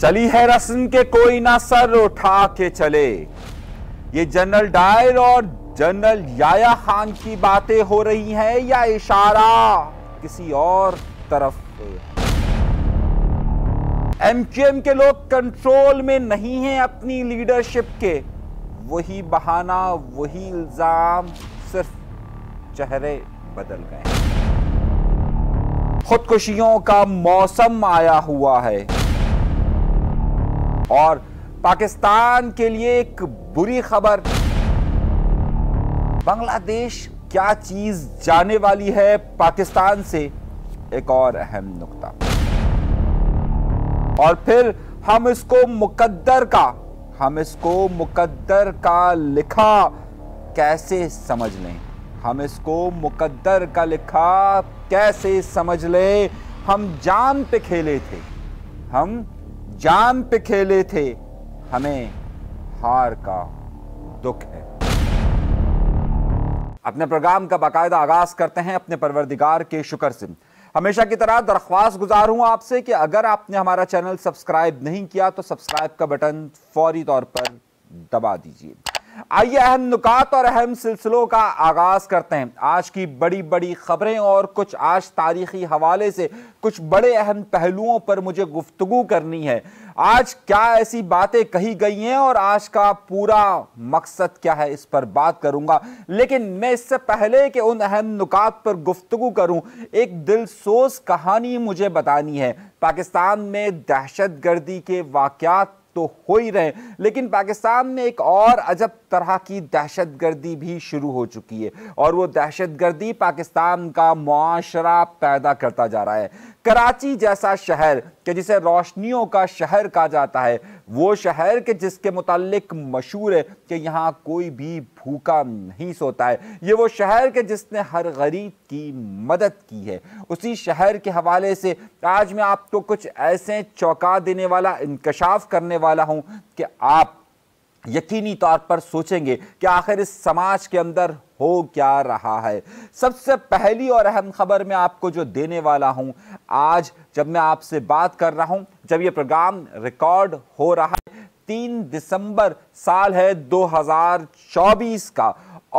चली है रस्म के कोई ना सर उठा के चले ये जनरल डायर और जनरल याया खान की बातें हो रही हैं या इशारा किसी और तरफ से एमक्यूएम के लोग कंट्रोल में नहीं हैं अपनी लीडरशिप के वही बहाना वही इल्जाम सिर्फ चेहरे बदल गए खुदकुशियों का मौसम आया हुआ है और पाकिस्तान के लिए एक बुरी खबर बांग्लादेश क्या चीज जाने वाली है पाकिस्तान से एक और अहम नुकता और फिर हम इसको मुकद्दर का हम इसको मुकद्दर का लिखा कैसे समझ लें हम इसको मुकद्दर का लिखा कैसे समझ लें हम जान पे खेले थे हम जान पे खेले थे हमें हार का दुख है अपने प्रोग्राम का बाकायदा आगाज करते हैं अपने परवरदिगार के शुक्र से हमेशा की तरह दरख्वास्त गुजार हूं आपसे कि अगर आपने हमारा चैनल सब्सक्राइब नहीं किया तो सब्सक्राइब का बटन फौरी तौर पर दबा दीजिए आइए अहम नुकात और अहम सिलसिलों का आगाज करते हैं आज की बड़ी बड़ी खबरें और कुछ आज तारीखी हवाले से कुछ बड़े अहम पहलुओं पर मुझे गुफ्तु करनी है आज क्या ऐसी बातें कही गई हैं और आज का पूरा मकसद क्या है इस पर बात करूंगा लेकिन मैं इससे पहले कि उन अहम नुकात पर गुफ्तु करूं एक दिलसोस कहानी मुझे बतानी है पाकिस्तान में दहशत गर्दी के वाकत तो हो ही रहे लेकिन पाकिस्तान में एक और अजब तरह की दहशत गर्दी भी शुरू हो चुकी है और वो दहशत गर्दी पाकिस्तान का माशरा पैदा करता जा रहा है कराची जैसा शहर कि जिसे रोशनियों का शहर कहा जाता है वो शहर के जिसके मुतालिक मशहूर है कि यहाँ कोई भी भूखा नहीं सोता है ये वो शहर के जिसने हर गरीब की मदद की है उसी शहर के हवाले से आज मैं आपको कुछ ऐसे चौंका देने वाला इंकशाफ करने वाला हूँ कि आप यकीनी तौर पर सोचेंगे कि आखिर इस समाज के अंदर हो क्या रहा है सबसे पहली और अहम खबर मैं आपको जो देने वाला हूं आज जब मैं आपसे बात कर रहा हूं जब यह प्रोग्राम रिकॉर्ड हो रहा है तीन दिसंबर साल है 2024 का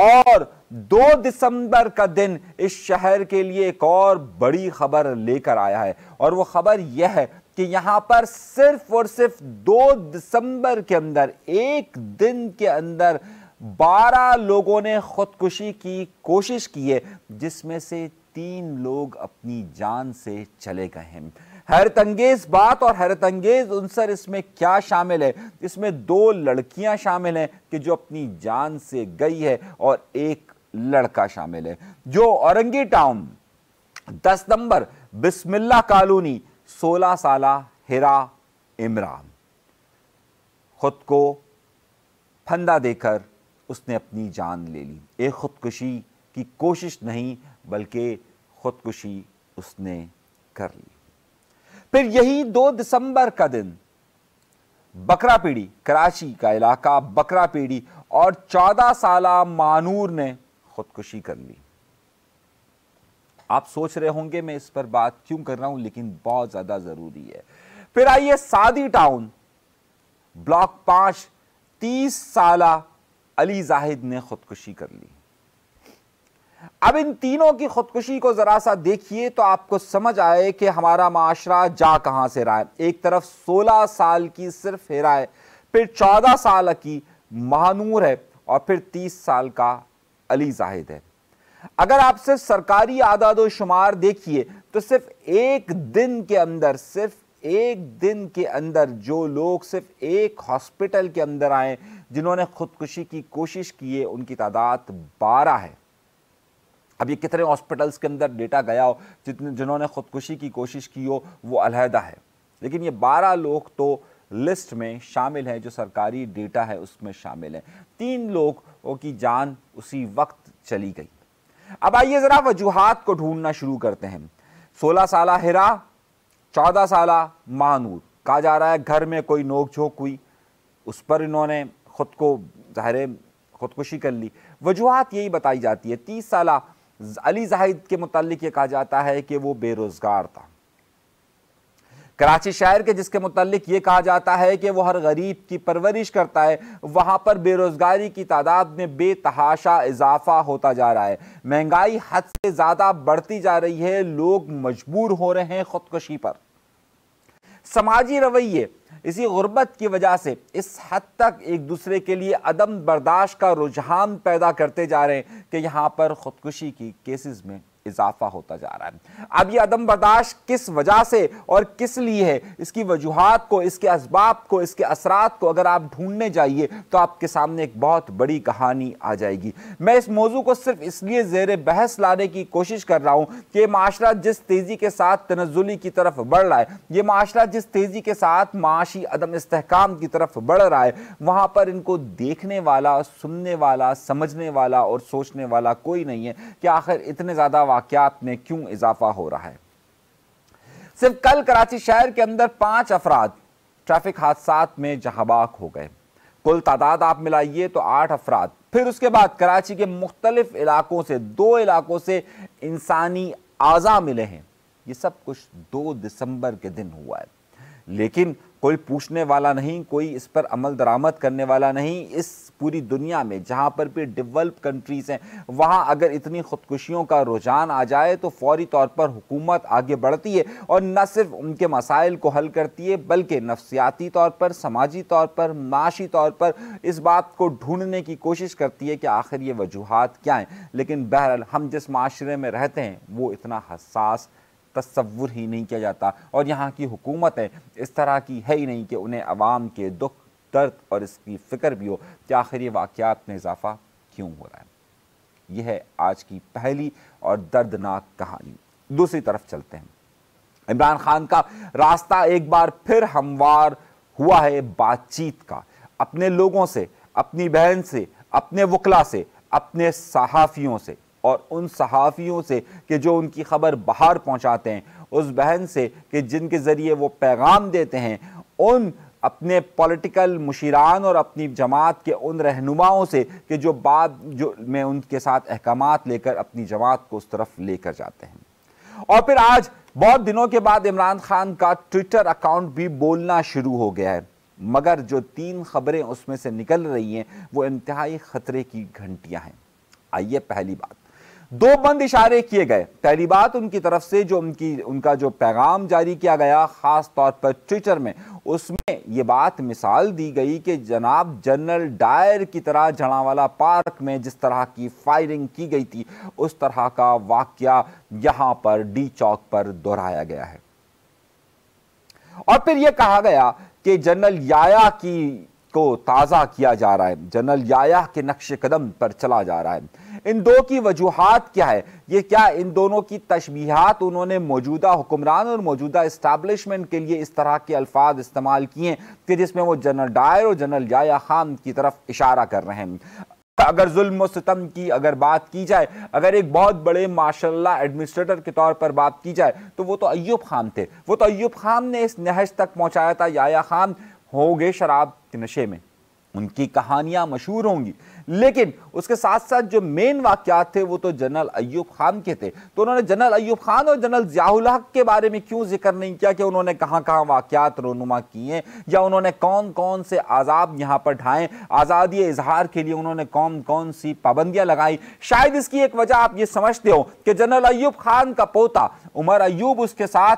और दो दिसंबर का दिन इस शहर के लिए एक और बड़ी खबर लेकर आया है और वो खबर यह है कि यहां पर सिर्फ और सिर्फ दो दिसंबर के अंदर एक दिन के अंदर बारह लोगों ने खुदकुशी की कोशिश की है जिसमें से तीन लोग अपनी जान से चले गए हैं अंगेज बात और अंगेज उनसर इसमें क्या शामिल है इसमें दो लड़कियां शामिल हैं कि जो अपनी जान से गई है और एक लड़का शामिल है जो औरंगी टाउन दस नंबर बिस्मिल्ला कॉलोनी सोलह साल हिरा इमरान खुद को फंदा देकर उसने अपनी जान ले ली एक ख़ुदकुशी की कोशिश नहीं बल्कि ख़ुदकुशी उसने कर ली फिर यही दो दिसंबर का दिन बकरा पीढ़ी कराची का इलाका बकरा पीढ़ी और चौदह साल मानूर ने खुदकुशी कर ली आप सोच रहे होंगे मैं इस पर बात क्यों कर रहा हूं लेकिन बहुत ज्यादा जरूरी है फिर आइए सादी टाउन ब्लॉक पांच तीस साल अली जाहिद ने खुदकुशी कर ली अब इन तीनों की खुदकुशी को ज़रा सा देखिए तो आपको समझ आए कि हमारा माशरा जा कहां से रहा है एक तरफ 16 साल की सिर्फ हेरा है फिर 14 साल की महानूर है और फिर 30 साल का अली जाहिद है अगर आप सिर्फ सरकारी आदाद शुमार देखिए तो सिर्फ एक दिन के अंदर सिर्फ एक दिन के अंदर जो लोग सिर्फ एक हॉस्पिटल के अंदर आए जिन्होंने खुदकुशी की कोशिश की है उनकी तादाद बारह है अब ये कितने हॉस्पिटल्स के अंदर डेटा गया हो जितने जिन्होंने खुदकुशी की कोशिश की हो वो अलहदा है लेकिन ये बारह लोग तो लिस्ट में शामिल हैं जो सरकारी डेटा है उसमें शामिल हैं तीन लोग की जान उसी वक्त चली गई अब आइए ज़रा वजूहत को ढूंढना शुरू करते हैं सोलह साल हिरा चौदह साल मानूर कहा जा रहा है घर में कोई नोक झोंक हुई उस पर इन्होंने ख़ुद को ज़ाहिर ख़ुदकुशी कर ली वजूहत यही बताई जाती है तीस साल अली जाहिद के मतलब ये कहा जाता है कि वो बेरोज़गार था कराची शहर के जिसके मतलब ये कहा जाता है कि वो हर गरीब की परवरिश करता है वहाँ पर बेरोज़गारी की तादाद में बेतहाशा इजाफा होता जा रहा है महंगाई हद से ज़्यादा बढ़ती जा रही है लोग मजबूर हो रहे हैं ख़ुदकुशी पर समाजी रवैये इसी गुर्बत की वजह से इस हद तक एक दूसरे के लिए अदम बर्दाश्त का रुझान पैदा करते जा रहे हैं कि यहाँ पर ख़ुदकुशी की केसेस में इजाफा होता जा रहा है अब यह अदम बर्दाश्त किस वजह से और किस लिए है इसकी वजूहत को इसके इसबाब को इसके असरात को अगर आप ढूंढने जाइए तो आपके सामने एक बहुत बड़ी कहानी आ जाएगी मैं इस मौजू को सिर्फ इसलिए जेर बहस लाने की कोशिश कर रहा हूँ कि माशरा जिस तेज़ी के साथ तनजुली की तरफ बढ़ रहा है ये माशरा जिस तेज़ी के साथ माशी अदम इसकाम की तरफ बढ़ रहा है वहां पर इनको देखने वाला सुनने वाला समझने वाला और सोचने वाला कोई नहीं है कि आखिर इतने ज़्यादा वाकत में क्यों इजाफा हो रहा है सिर्फ कल कराची शहर के अंदर पांच अफराद ट्रैफिक हादसा में जहाबाक हो गए कुल तादाद आप मिलाइए तो आठ अफराद फिर उसके बाद कराची के मुख्तलिफ इलाकों से दो इलाकों से इंसानी आज़ा मिले हैं ये सब कुछ दो दिसंबर के दिन हुआ है लेकिन कोई पूछने वाला नहीं कोई इस पर अमल दरामद करने वाला नहीं इस पूरी दुनिया में जहाँ पर भी डेवलप कंट्रीज़ हैं वहाँ अगर इतनी ख़ुदकुशियों का रुझान आ जाए तो फौरी तौर पर हुकूमत आगे बढ़ती है और न सिर्फ उनके मसाइल को हल करती है बल्कि नफसियाती तौर पर समाजी तौर पर माशी तौर पर इस बात को ढूंढने की कोशिश करती है कि आखिर ये वजूहत क्या हैं लेकिन बहरहाल हम जिस माशरे में रहते हैं वो इतना हसास तस्वुर ही नहीं किया जाता और यहाँ की हुकूमतें इस तरह की है ही नहीं कि उन्हें आवाम के दुख दर्द और इसकी फ़िक्र भी हो कि आखिर ये वाक़ात में इजाफा क्यों हो रहा है यह है आज की पहली और दर्दनाक कहानी दूसरी तरफ चलते हैं इमरान खान का रास्ता एक बार फिर हमवार हुआ है बातचीत का अपने लोगों से अपनी बहन से अपने वकला से अपने सहाफ़ियों से और उन सहाफ़ियों से कि जो उनकी खबर बाहर पहुंचाते हैं उस बहन से कि जिनके ज़रिए वो पैगाम देते हैं उन अपने पॉलिटिकल मुशीरान और अपनी जमात के उन रहनुमाओं से कि जो बाद जो में उनके साथ अहकाम लेकर अपनी जमात को उस तरफ लेकर जाते हैं और फिर आज बहुत दिनों के बाद इमरान खान का ट्विटर अकाउंट भी बोलना शुरू हो गया है मगर जो तीन खबरें उसमें से निकल रही हैं वो इंतहाई ख़तरे की घंटियां हैं आइए पहली बात दो बंद इशारे किए गए पहली बात उनकी तरफ से जो उनकी उनका जो पैगाम जारी किया गया ख़ास तौर पर ट्विटर में उसमें ये बात मिसाल दी गई कि जनाब जनरल डायर की तरह जड़ावाला पार्क में जिस तरह की फायरिंग की गई थी उस तरह का वाक्य यहां पर डी चौक पर दोहराया गया है और फिर यह कहा गया कि जनरल याया की को ताज़ा किया जा रहा है जनरल याया के नक्श कदम पर चला जा रहा है इन दो की वजूहत क्या है ये क्या इन दोनों की तशबीहात उन्होंने मौजूदा हुक्मरान और मौजूदा इस्टबलिशमेंट के लिए इस तरह के अल्फाज इस्तेमाल किए कि जिसमें वो जनरल डायर और जनरल जाया खान की तरफ इशारा कर रहे हैं अगर जुल्म सितम की अगर बात की जाए अगर एक बहुत बड़े माशाल्लाह एडमिनिस्ट्रेटर के तौर पर बात की जाए तो वो तो अयूब खान थे वो तो अयूब खान ने इस नहज तक पहुँचाया था याया खान हो गए शराब के नशे में उनकी कहानियाँ मशहूर होंगी लेकिन उसके साथ साथ जो मेन वाक्यात थे वो तो जनरल अयूब खान के थे तो उन्होंने जनरल अयूब खान और जनरल जियाउल के बारे में क्यों जिक्र नहीं किया कि उन्होंने कहां कहां वाक्यात रोनुमा किए या उन्होंने कौन कौन से आज़ाब यहां पर ढाए आज़ादी इजहार के लिए उन्होंने कौन कौन सी पाबंदियां लगाई शायद इसकी एक वजह आप ये समझते हो कि जनरल अयूब खान का पोता उमर अयूब उसके साथ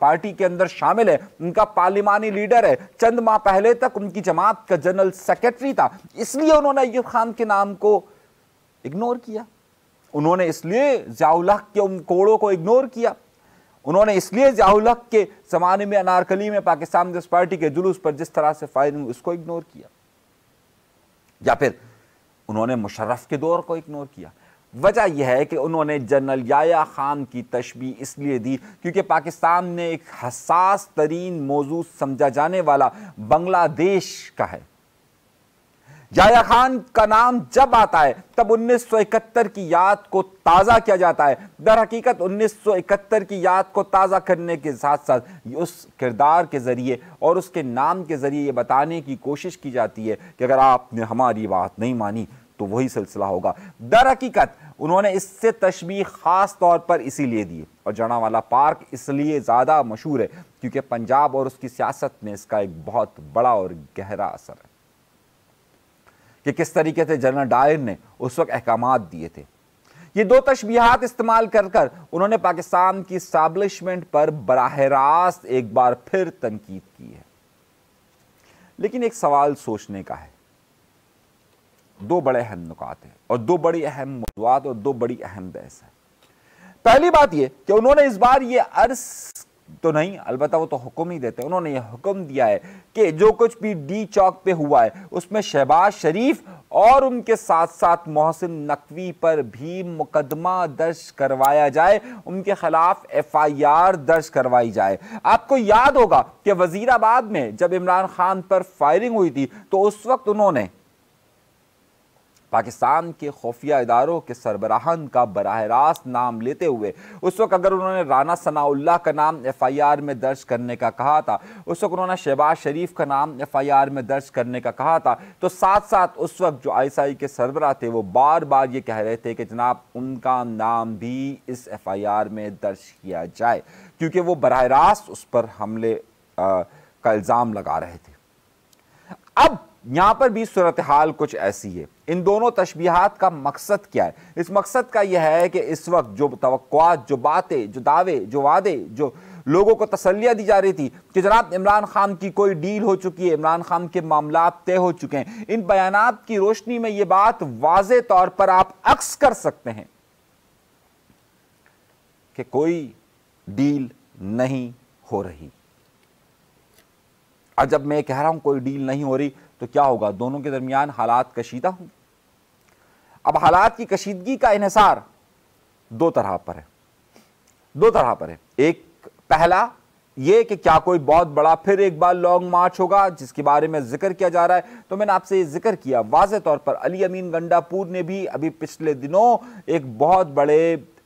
पार्टी के अंदर शामिल है उनका पार्लिमानी लीडर है चंद माह पहले तक उनकी जमात का जनरल सेक्रेटरी था इसलिए उन्होंने अयूब खान के नाम को इग्नोर किया उन्होंने इसलिए जाउलक के उन कोड़ों को इग्नोर किया उन्होंने इसलिए जाउलक के ज़माने में अनारकली में पाकिस्तान जिस पार्टी के जुलूस पर जिस तरह से फायरिंग उसको इग्नोर किया या फिर उन्होंने मुशर्रफ के दौर को इग्नोर किया वजह यह है कि उन्होंने जनरल याया खान की तशबी इसलिए दी क्योंकि पाकिस्तान ने एक हसास तरीन मौजू समझा जाने वाला बांग्लादेश का है जाया खान का नाम जब आता है तब 1971 की याद को ताज़ा किया जाता है दर हकीकत 1971 की याद को ताज़ा करने के साथ साथ उस किरदार के ज़रिए और उसके नाम के ज़रिए ये बताने की कोशिश की जाती है कि अगर आपने हमारी बात नहीं मानी तो वही सिलसिला होगा दर हकीकत उन्होंने इससे तशबी ख़ास तौर पर इसीलिए दी और जनावाला पार्क इसलिए ज़्यादा मशहूर है क्योंकि पंजाब और उसकी सियासत में इसका एक बहुत बड़ा और गहरा असर है कि किस तरीके से जनरल डायर ने उस वक्त अहकाम दिए थे ये दो तशबीहात इस्तेमाल कर कर उन्होंने पाकिस्तान की स्टैब्लिशमेंट पर बरह रास्त एक बार फिर तनकीद की है लेकिन एक सवाल सोचने का है दो बड़े अहम नुकात हैं और दो बड़ी अहम मौजूद और दो बड़ी अहम बहस है पहली बात यह कि उन्होंने इस बार ये अर्ज तो नहीं अलबत्ता वो तो हुक्म ही देते उन्होंने यह हुक्म दिया है कि जो कुछ भी डी चौक पे हुआ है उसमें शहबाज शरीफ और उनके साथ साथ मोहसिन नकवी पर भी मुकदमा दर्ज करवाया जाए उनके खिलाफ एफ आई आर दर्ज करवाई जाए आपको याद होगा कि वजीराबाद में जब इमरान खान पर फायरिंग हुई थी तो उस वक्त उन्होंने पाकिस्तान के खुफिया इदारों के सरबराहन का बरह रास्त नाम लेते हुए उस वक्त अगर उन्होंने राना सनाउल्ला का नाम एफ आई आर में दर्ज करने का कहा था उस वक्त उन्होंने शहबाज शरीफ का नाम एफ आई आर में दर्ज करने का कहा था तो साथ साथ उस वक्त जो आई के सरबरा थे वो बार बार ये कह रहे थे कि जनाब उनका नाम भी इस एफ आई आर में दर्ज किया जाए क्योंकि वो बरह रास्त उस पर हमले आ, का इल्ज़ाम लगा रहे थे अब यहाँ पर भी सूरत हाल कुछ ऐसी है इन दोनों तशबीहात का मकसद क्या है इस मकसद का यह है कि इस वक्त जो तो जो बातें जो दावे जो वादे जो लोगों को तसलियाँ दी जा रही थी कि जनाब इमरान खान की कोई डील हो चुकी है इमरान खान के मामला तय हो चुके हैं इन बयान की रोशनी में ये बात वाज तौर पर आप अक्स कर सकते हैं कि कोई डील नहीं हो रही और जब मैं कह रहा हूं कोई डील नहीं हो रही तो क्या होगा दोनों के दरमियान हालात कशीदा होंगे अब हालात की कशीदगी का इसार दो तरह पर है दो तरह पर है एक पहला ये कि क्या कोई बहुत बड़ा फिर एक बार लॉन्ग मार्च होगा जिसके बारे में जिक्र किया जा रहा है तो मैंने आपसे ये जिक्र किया वाज तौर पर अली अमीन गंडापुर ने भी अभी पिछले दिनों एक बहुत बड़े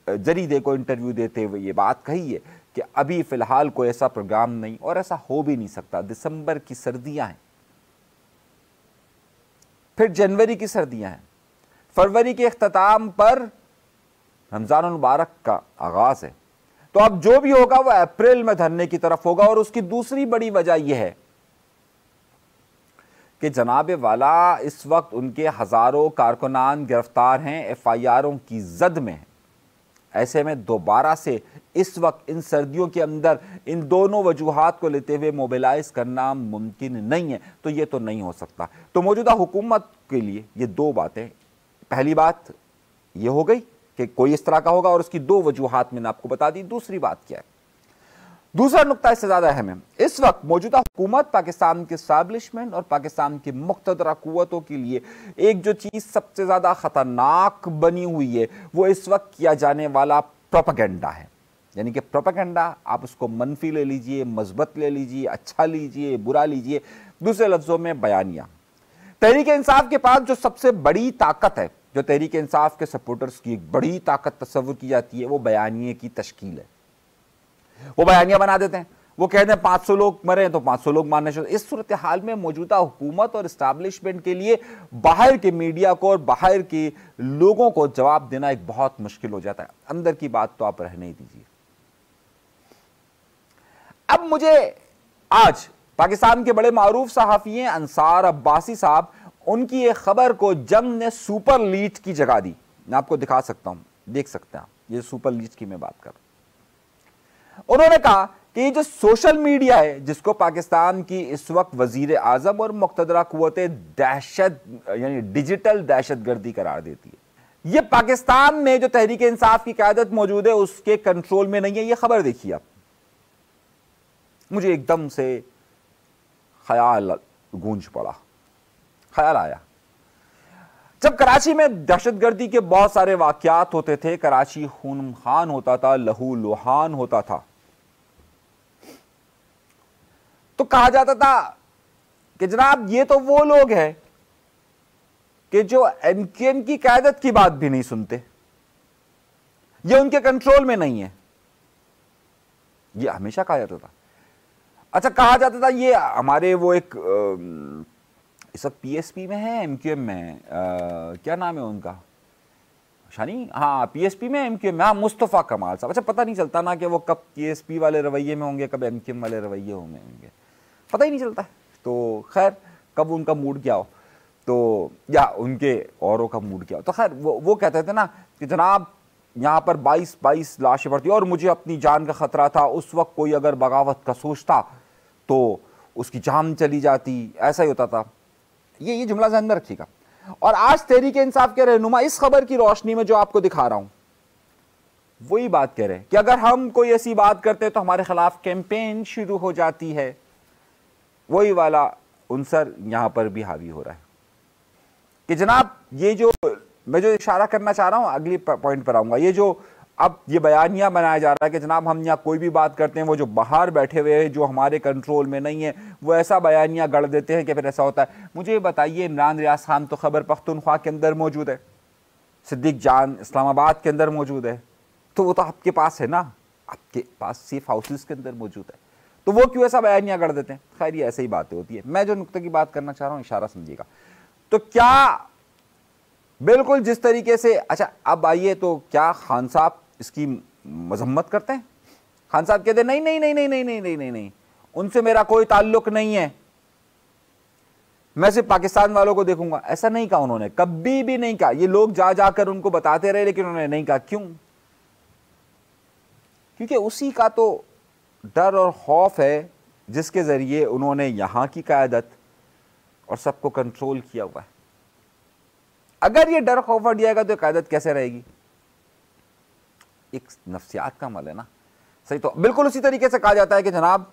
जरीदे को इंटरव्यू देते हुए ये बात कही है कि अभी फ़िलहाल कोई ऐसा प्रोग्राम नहीं और ऐसा हो भी नहीं सकता दिसंबर की सर्दियां हैं फिर जनवरी की सर्दियां हैं फरवरी के अख्ताम पर रमज़ान मुबारक का आगाज़ है तो अब जो भी होगा वह अप्रैल में धरने की तरफ होगा और उसकी दूसरी बड़ी वजह यह है कि जनाब वाला इस वक्त उनके हज़ारों कारकुनान गिरफ्तार हैं एफ़ आई आरों की जद में हैं ऐसे में दोबारा से इस वक्त इन सर्दियों के अंदर इन दोनों वजूहत को लेते हुए मोबिलाइज करना मुमकिन नहीं है तो ये तो नहीं हो सकता तो मौजूदा हुकूमत के लिए ये दो बातें पहली बात यह हो गई कि कोई इस तरह का होगा और उसकी दो वजूहत मैंने आपको बता दी दूसरी बात क्या है दूसरा नुकता इससे ज्यादा अहम है इस वक्त मौजूदा हुकूमत पाकिस्तान के स्टैब्लिशमेंट और पाकिस्तान की मुख्तरा कुतों के लिए एक जो चीज सबसे ज्यादा खतरनाक बनी हुई है वो इस वक्त किया जाने वाला प्रोपागेंडा है यानी कि प्रोपागेंडा आप उसको मनफी ले लीजिए मजबत ले लीजिए अच्छा लीजिए बुरा लीजिए दूसरे लफ्जों में बयानिया तहरीक इंसाफ के पास जो सबसे बड़ी ताकत है जो तहरीक इंसाफ के सपोर्टर्स की एक बड़ी ताकत तस्वुर की जाती है वो बयानिए की तश्कील है वो बयानिया बना देते हैं वो कहते हैं पांच सौ लोग मरे तो पांच सौ लोग मारने शुरू इस सूरत हाल में मौजूदा हुकूमत और इस्टेब्लिशमेंट के लिए बाहर के मीडिया को और बाहर के लोगों को जवाब देना एक बहुत मुश्किल हो जाता है अंदर की बात तो आप रहने ही दीजिए अब मुझे आज पाकिस्तान के बड़े मारूफ सहाफ़ी अंसार अब्बासी साहब उनकी एक खबर को जम ने सुपर लीच की जगह दी मैं आपको दिखा सकता हूं देख सकते हैं ये सुपर लीच की मैं बात कर उन्होंने कहा कि ये जो सोशल मीडिया है जिसको पाकिस्तान की इस वक्त वजीर आजम और मुख्तरा कुत दहशत यानी डिजिटल दहशत गर्दी करार देती है ये पाकिस्तान में जो तहरीक इंसाफ की क्यादत मौजूद है उसके कंट्रोल में नहीं है ये खबर देखिए आप मुझे एकदम से ख्याल गूंज पड़ा ख्याल आया जब कराची में दहशतगर्दी के बहुत सारे वाक्यात होते थे कराची खून खान होता था लहू लुहान होता था तो कहा जाता था कि जनाब ये तो वो लोग हैं कि जो एमकेएम की क्यादत की बात भी नहीं सुनते ये उनके कंट्रोल में नहीं है ये हमेशा कहा जाता था अच्छा कहा जाता था ये हमारे वो एक आ, इस वक्त पीएसपी में है एमक्यूएम में आ, क्या नाम है उनका शानी हाँ पीएसपी में एमक्यूएम में हाँ मुस्तफ़ा कमाल साहब अच्छा पता नहीं चलता ना कि वो कब पीएसपी वाले रवैये में होंगे कब एमक्यूएम वाले रवैये होंगे होंगे पता ही नहीं चलता तो खैर कब उनका मूड क्या हो तो या उनके औरों का मूड क्या हो तो खैर वो वो कहते थे ना कि जनाब यहाँ पर 22 22 लाशें पड़ती और मुझे अपनी जान का ख़तरा था उस वक्त कोई अगर बगावत का सोचता तो उसकी जान चली जाती ऐसा ही होता था ये ये जुमला जहन में रखिएगा और आज तहरीक इंसाफ के रहनुमा इस खबर की रोशनी में जो आपको दिखा रहा हूं वही बात कह रहे हैं कि अगर हम कोई ऐसी बात करते हैं तो हमारे खिलाफ कैंपेन शुरू हो जाती है वही वाला उनसर यहां पर भी हावी हो रहा है कि जनाब ये जो मैं जो इशारा करना चाह रहा हूं अगली पॉइंट पर आऊंगा ये जो अब ये बयानिया बनाया जा रहा है कि जनाब हम यहाँ कोई भी बात करते हैं वो जो बाहर बैठे हुए हैं जो हमारे कंट्रोल में नहीं है वो ऐसा बयानिया गढ़ देते हैं कि फिर ऐसा होता है मुझे ये बताइए इमरान रियाज खान तो खबर पख्तनख्वा के अंदर मौजूद है सिद्दीक जान इस्लामाबाद के अंदर मौजूद है तो वो तो आपके पास है ना आपके पास सेफ हाउसेस के अंदर मौजूद है तो वो क्यों ऐसा बयानिया गढ़ देते हैं खैर ये ऐसे ही बातें होती है मैं जो नुकते की बात करना चाह रहा हूँ इशारा समझिएगा तो क्या बिल्कुल जिस तरीके से अच्छा अब आइए तो क्या खान साहब इसकी मजम्मत करते हैं खान साहब कहते नहीं नहीं नहीं नहीं नहीं नहीं नहीं नहीं नहीं उनसे मेरा कोई ताल्लुक नहीं है मैं सिर्फ पाकिस्तान वालों को देखूंगा ऐसा नहीं कहा उन्होंने कभी भी नहीं कहा ये लोग जा जाकर उनको बताते रहे लेकिन उन्होंने नहीं कहा क्यों क्योंकि उसी का तो डर और खौफ है जिसके ज़रिए उन्होंने यहां की क़्यादत और सबको कंट्रोल किया हुआ है अगर ये डर खौफ हट जाएगा तो क़्यादत कैसे रहेगी एक नफसियात का अमल है ना सही तो बिल्कुल उसी तरीके से कहा जाता है कि जनाब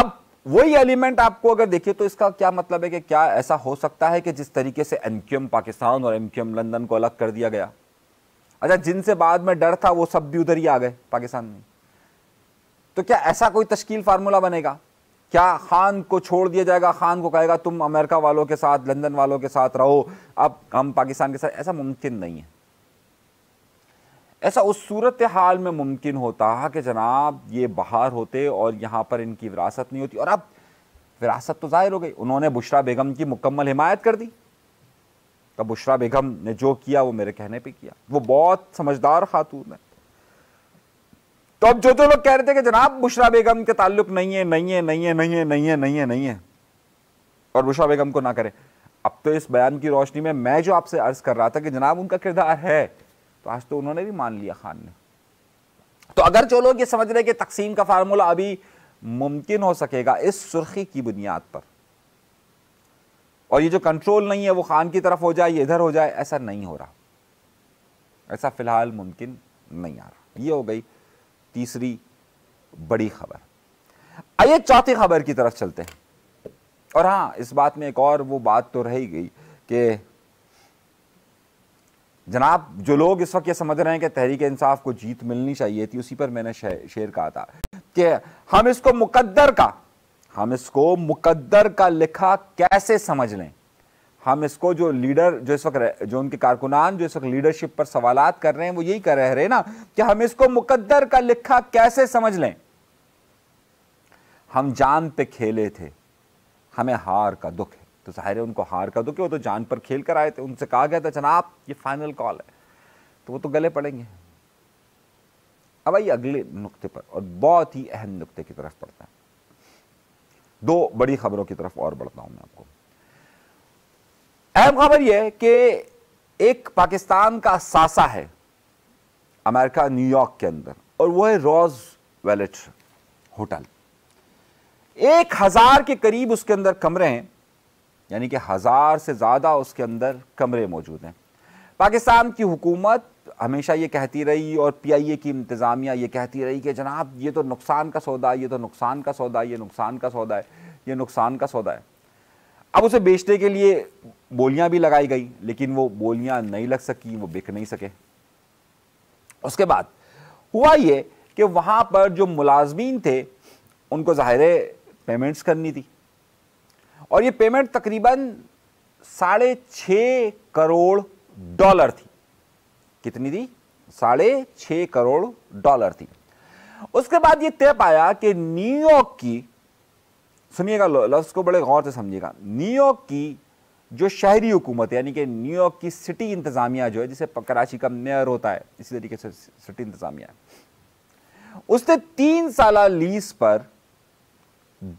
अब वही एलिमेंट आपको अगर देखिए तो इसका क्या मतलब है कि क्या ऐसा हो सकता है कि जिस तरीके से एमक्यूएम पाकिस्तान और एमक्यूएम लंदन को अलग कर दिया गया अच्छा जिनसे बाद में डर था वो सब भी उधर ही आ गए पाकिस्तान में तो क्या ऐसा कोई तश्कील फार्मूला बनेगा क्या खान को छोड़ दिया जाएगा खान को कहेगा तुम अमेरिका वालों के साथ लंदन वालों के साथ रहो अब हम पाकिस्तान के साथ ऐसा मुमकिन नहीं है ऐसा उस सूरत हाल में मुमकिन होता कि जनाब ये बाहर होते और यहाँ पर इनकी विरासत नहीं होती और अब विरासत तो ज़ाहिर हो गई उन्होंने बुशरा बेगम की मुकम्मल हिमायत कर दी तो बुशरा बेगम ने जो किया वो मेरे कहने पे किया वो बहुत समझदार खातून है तो अब जो जो लोग कह रहे थे कि जनाब बुशरा बेगम के ताल्लुक नहीं है नहीं है नहीं है नहीं है नहीं है नहीं है नहीं है और बुशरा बेगम को ना करें अब तो इस बयान की रोशनी में मैं जो आपसे अर्ज कर रहा था कि जनाब उनका किरदार है तो आज तो उन्होंने भी मान लिया खान ने तो अगर जो लोग ये समझ रहे कि तकसीम का फार्मूला अभी मुमकिन हो सकेगा इस सुर्खी की बुनियाद पर और ये जो कंट्रोल नहीं है वो खान की तरफ हो जाए इधर हो जाए ऐसा नहीं हो रहा ऐसा फिलहाल मुमकिन नहीं आ रहा ये हो गई तीसरी बड़ी खबर आइए चौथी खबर की तरफ चलते हैं और हाँ इस बात में एक और वो बात तो रह गई कि जनाब जो लोग इस वक्त ये समझ रहे हैं कि तहरीक इंसाफ को जीत मिलनी चाहिए थी उसी पर मैंने शेर कहा था कि हम इसको मुकद्दर का हम इसको मुकद्दर का लिखा कैसे समझ लें हम इसको जो लीडर जो इस वक्त जो उनके कारकुनान जो इस वक्त लीडरशिप पर सवाल कर रहे हैं वो यही कर रहे हैं ना कि हम इसको मुकद्दर का लिखा कैसे समझ लें हम जान पे खेले थे हमें हार का दुख है तो ज़ाहिर है उनको हार कर दो कि वो तो जान पर खेल कर आए थे उनसे कहा गया था जनाब ये फाइनल कॉल है तो वो तो गले पड़ेंगे अब आइए अगले नुक्ते पर और बहुत ही अहम नुक्ते की तरफ पड़ता है दो बड़ी खबरों की तरफ और बढ़ता हूं मैं आपको अहम खबर यह कि एक पाकिस्तान का सासा है अमेरिका न्यूयॉर्क के अंदर और वो है रोज वेलेट होटल एक हजार के करीब उसके अंदर कमरे हैं यानी कि हज़ार से ज़्यादा उसके अंदर कमरे मौजूद हैं पाकिस्तान की हुकूमत हमेशा ये कहती रही और पी आई ए की इंतज़ामिया ये कहती रही कि जनाब ये तो नुकसान का सौदा है ये तो नुकसान का सौदा है ये नुकसान का सौदा है ये नुकसान का सौदा है अब उसे बेचने के लिए बोलियां भी लगाई गई लेकिन वो बोलियां नहीं लग सकी वो बिक नहीं सके उसके बाद हुआ ये कि वहाँ पर जो मुलाजमीन थे उनको ज़ाहिर पेमेंट्स करनी थी और ये पेमेंट तकरीबन साढ़े छ करोड़ डॉलर थी कितनी थी साढ़े छ करोड़ डॉलर थी उसके बाद ये तय पाया कि न्यूयॉर्क की सुनिएगा लफ्ज़ को बड़े गौर से समझिएगा न्यूयॉर्क की जो शहरी हुकूमत यानी कि न्यूयॉर्क की सिटी इंतज़ामिया जो है जिसे कराची का मेयर होता है इसी तरीके से सिटी इंतज़ामिया उसने तीन साल लीज पर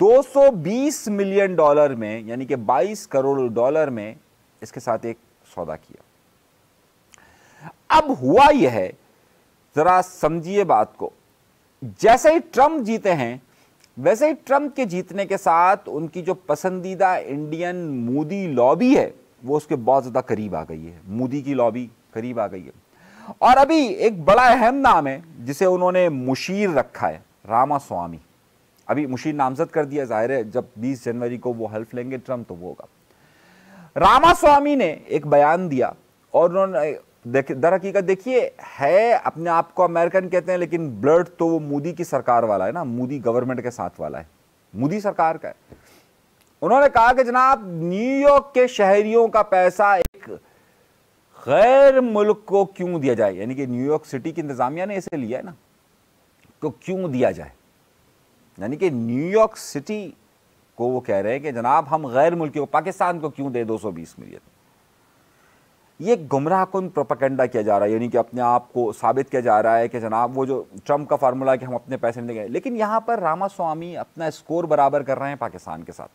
220 मिलियन डॉलर में यानी कि 22 करोड़ डॉलर में इसके साथ एक सौदा किया अब हुआ यह है जरा समझिए बात को जैसे ही ट्रंप जीते हैं वैसे ही ट्रंप के जीतने के साथ उनकी जो पसंदीदा इंडियन मोदी लॉबी है वो उसके बहुत ज़्यादा करीब आ गई है मोदी की लॉबी करीब आ गई है और अभी एक बड़ा अहम नाम है जिसे उन्होंने मुशीर रखा है रामा स्वामी अभी मुशीद नामजद कर दिया जाहिर है जब 20 जनवरी को वो हल्फ लेंगे ट्रम्प तो वो होगा रामास्वामी ने एक बयान दिया और उन्होंने दर हकीकत देखिए है अपने आप को अमेरिकन कहते हैं लेकिन ब्लड तो वो मोदी की सरकार वाला है ना मोदी गवर्नमेंट के साथ वाला है मोदी सरकार का है उन्होंने कहा कि जनाब न्यूयॉर्क के शहरियों का पैसा एक गैर मुल्क को क्यों दिया जाए यानी कि न्यूयॉर्क सिटी की इंतजामिया ने इसे लिया है ना तो क्यों दिया जाए यानी कि न्यूयॉर्क सिटी को वो कह रहे हैं कि जनाब हम गैर मुल्की को पाकिस्तान को क्यों दें 220 मिलियन ये गुमराह कन प्रोपागेंडा किया जा रहा है यानी कि अपने आप को साबित किया जा रहा है कि जनाब वो जो ट्रम्प का फार्मूला है कि हम अपने पैसे नहीं देंगे लेकिन यहाँ पर रामा स्वामी अपना स्कोर बराबर कर रहे हैं पाकिस्तान के साथ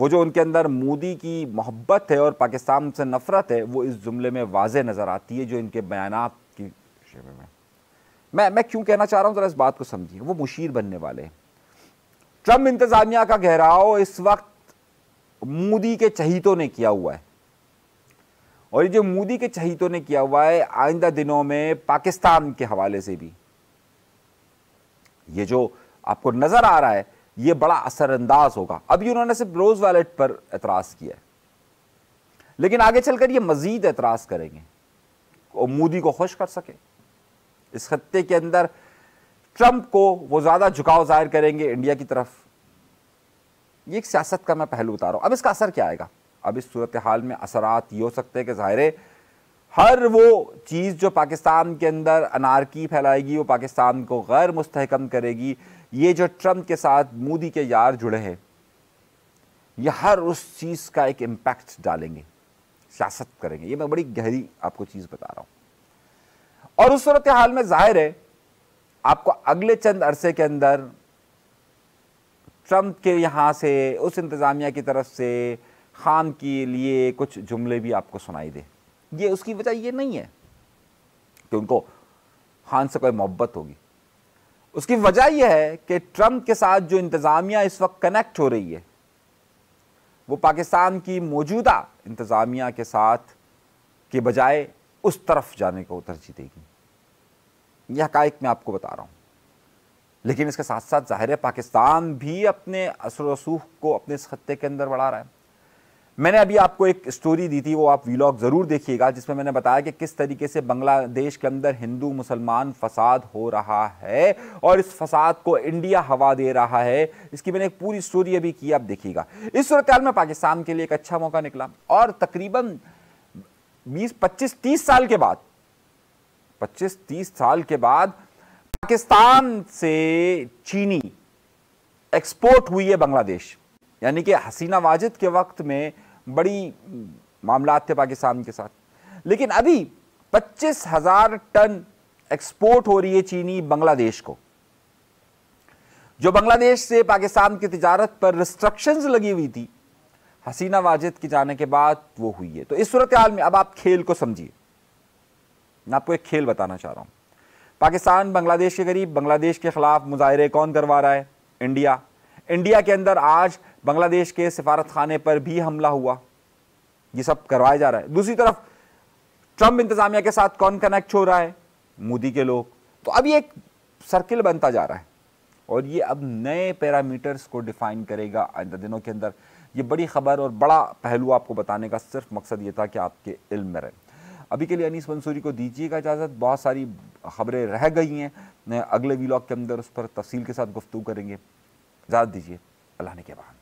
वो जो उनके अंदर मोदी की मोहब्बत है और पाकिस्तान से नफरत है वो इस जुमले में वाज नज़र आती है जो इनके बयान की में मैं मैं क्यों कहना चाह रहा हूं ज़रा इस बात को समझिए वो मुशीर बनने वाले हैं इंतज़ामिया का गहराव इस वक्त मोदी के चहितों ने किया हुआ है और ये जो मोदी के चहितों ने किया हुआ है आइंदा दिनों में पाकिस्तान के हवाले से भी ये जो आपको नज़र आ रहा है ये बड़ा असरअंदाज होगा अभी उन्होंने सिर्फ रोज वैलेट पर एतराज़ किया है लेकिन आगे चलकर ये मज़ीद एतराज़ करेंगे और मोदी को खुश कर सके इस खत्ते के अंदर ट्रंप को वो ज़्यादा झुकाव जाहिर करेंगे इंडिया की तरफ ये एक सियासत का मैं पहलू उतारा हूं अब इसका असर क्या आएगा अब इस सूरत हाल में असरात ये हो सकते हैं कि ज़ाहिर हर वो चीज़ जो पाकिस्तान के अंदर अनारकी फैलाएगी वो पाकिस्तान को गैर मुस्तकम करेगी ये जो ट्रंप के साथ मोदी के यार जुड़े हैं ये हर उस चीज़ का एक इम्पैक्ट डालेंगे सियासत करेंगे ये मैं बड़ी गहरी आपको चीज़ बता रहा हूँ और उस सूरत हाल में जाहिर है आपको अगले चंद अरसे के अंदर ट्रंप के यहाँ से उस इंतज़ामिया की तरफ से खान के लिए कुछ जुमले भी आपको सुनाई दे ये उसकी वजह ये नहीं है कि उनको खान से कोई मोहब्बत होगी उसकी वजह यह है कि ट्रंप के साथ जो इंतज़ामिया इस वक्त कनेक्ट हो रही है वो पाकिस्तान की मौजूदा इंतज़ामिया के साथ के बजाय उस तरफ जाने को तरजीह देगी यह हकाइक मैं आपको बता रहा हूँ लेकिन इसके साथ साथ ज़ाहिर है पाकिस्तान भी अपने असर रसूख को अपने इस खत्ते के अंदर बढ़ा रहा है मैंने अभी आपको एक स्टोरी दी थी वो आप वीलॉग ज़रूर देखिएगा जिसमें मैंने बताया कि किस तरीके से बांग्लादेश के अंदर हिंदू मुसलमान फसाद हो रहा है और इस फसाद को इंडिया हवा दे रहा है इसकी मैंने एक पूरी स्टोरी अभी की आप देखिएगा इस सूरत में पाकिस्तान के लिए एक अच्छा मौका निकला और तकरीबन बीस पच्चीस तीस साल के बाद पच्चीस तीस साल के बाद पाकिस्तान से चीनी एक्सपोर्ट हुई है बांग्लादेश यानी कि हसीना वाजिद के वक्त में बड़ी मामला थे पाकिस्तान के साथ लेकिन अभी पच्चीस हजार टन एक्सपोर्ट हो रही है चीनी बांग्लादेश को जो बांग्लादेश से पाकिस्तान की तजारत पर रिस्ट्रिक्शंस लगी हुई थी हसीना वाजिद की जाने के बाद वो हुई है तो इस सूरत हाल में अब आप खेल को समझिए मैं आपको एक खेल बताना चाह रहा हूं पाकिस्तान बांग्लादेश के करीब बांग्लादेश के ख़िलाफ़ मुजाहरे कौन करवा रहा है इंडिया इंडिया के अंदर आज बांग्लादेश के सिफारत खाने पर भी हमला हुआ ये सब करवाया जा रहा है दूसरी तरफ ट्रंप इंतज़ामिया के साथ कौन कनेक्ट हो रहा है मोदी के लोग तो अब ये एक सर्किल बनता जा रहा है और ये अब नए पैरामीटर्स को डिफाइन करेगा आइंदा दिनों के अंदर ये बड़ी खबर और बड़ा पहलू आपको बताने का सिर्फ मकसद ये था कि आपके इल्म में रहे अभी के लिए अनीस मंसूरी को दीजिएगा इजाज़त बहुत सारी खबरें रह गई हैं अगले वीलॉग के अंदर उस पर तफसील के साथ गुफ्तु करेंगे इजाज़त दीजिए अल्लाह ने के बाद